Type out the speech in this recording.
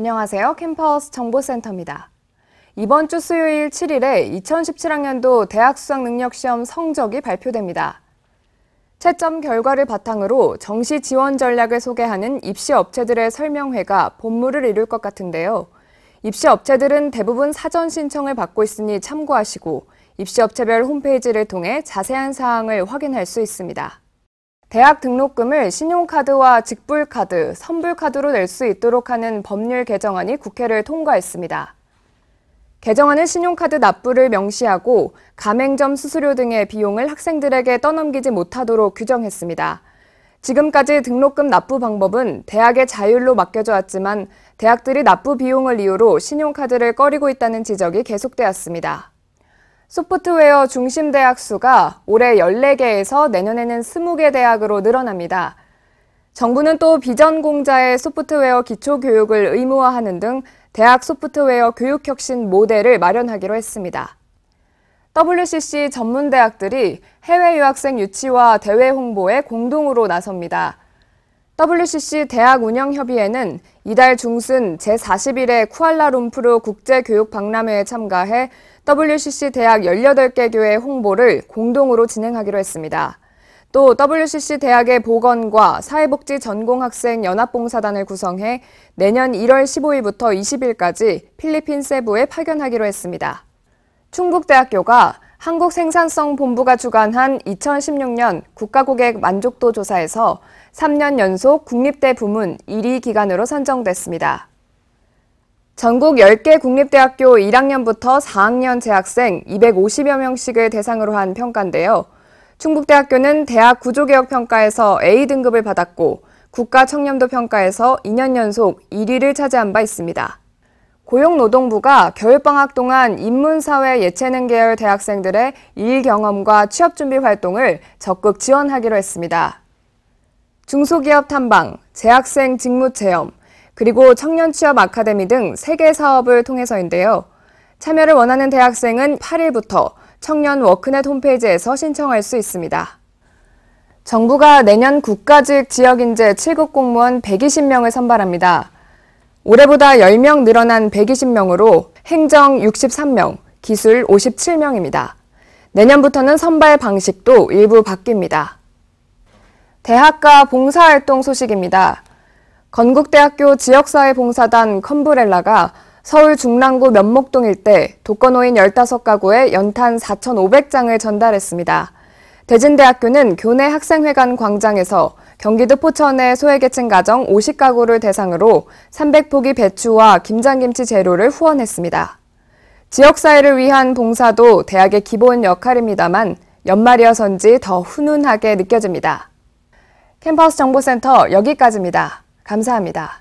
안녕하세요. 캠퍼스 정보센터입니다. 이번 주 수요일 7일에 2017학년도 대학 수학능력시험 성적이 발표됩니다. 채점 결과를 바탕으로 정시 지원 전략을 소개하는 입시 업체들의 설명회가 본물을 이룰 것 같은데요. 입시 업체들은 대부분 사전 신청을 받고 있으니 참고하시고 입시 업체별 홈페이지를 통해 자세한 사항을 확인할 수 있습니다. 대학 등록금을 신용카드와 직불카드, 선불카드로 낼 수 있도록 하는 법률 개정안이 국회를 통과했습니다. 개정안은 신용카드 납부를 명시하고 가맹점 수수료 등의 비용을 학생들에게 떠넘기지 못하도록 규정했습니다. 지금까지 등록금 납부 방법은 대학의 자율로 맡겨져 왔지만 대학들이 납부 비용을 이유로 신용카드를 꺼리고 있다는 지적이 계속되었습니다. 소프트웨어 중심 대학 수가 올해 14개에서 내년에는 20개 대학으로 늘어납니다. 정부는 또 비전공자의 소프트웨어 기초교육을 의무화하는 등 대학 소프트웨어 교육혁신 모델을 마련하기로 했습니다. WCC 전문대학들이 해외 유학생 유치와 대외 홍보에 공동으로 나섭니다. WCC 대학 운영 협의회는 이달 중순 제41회 쿠알라룸푸르 국제교육 박람회에 참가해 WCC 대학 18개 교회 홍보를 공동으로 진행하기로 했습니다. 또 WCC 대학의 보건과 사회복지 전공학생 연합봉사단을 구성해 내년 1월 15일부터 20일까지 필리핀 세부에 파견하기로 했습니다. 충북대학교가 한국생산성본부가 주관한 2016년 국가고객 만족도 조사에서 3년 연속 국립대 부문 1위 기관으로 선정됐습니다. 전국 10개 국립대학교 1학년부터 4학년 재학생 250여 명씩을 대상으로 한 평가인데요. 충북대학교는 대학 구조개혁 평가에서 A 등급을 받았고 국가청렴도 평가에서 2년 연속 1위를 차지한 바 있습니다. 고용노동부가 겨울방학 동안 인문사회 예체능 계열 대학생들의 일 경험과 취업 준비 활동을 적극 지원하기로 했습니다. 중소기업 탐방, 재학생 직무 체험, 그리고 청년 취업 아카데미 등 3개 사업을 통해서인데요. 참여를 원하는 대학생은 8일부터 청년 워크넷 홈페이지에서 신청할 수 있습니다. 정부가 내년 국가직 지역인재 7급 공무원 120명을 선발합니다. 올해보다 10명 늘어난 120명으로 행정 63명, 기술 57명입니다. 내년부터는 선발 방식도 일부 바뀝니다. 대학가 봉사활동 소식입니다. 건국대학교 지역사회봉사단 컨브렐라가 서울 중랑구 면목동 일대 독거노인 15가구에 연탄 4,500장을 전달했습니다. 대진대학교는 교내 학생회관 광장에서 경기도 포천의 소외계층 가정 50가구를 대상으로 300포기 배추와 김장김치 재료를 후원했습니다. 지역사회를 위한 봉사도 대학의 기본 역할입니다만 연말이어서인지 더 훈훈하게 느껴집니다. 캠퍼스 정보센터 여기까지입니다. 감사합니다.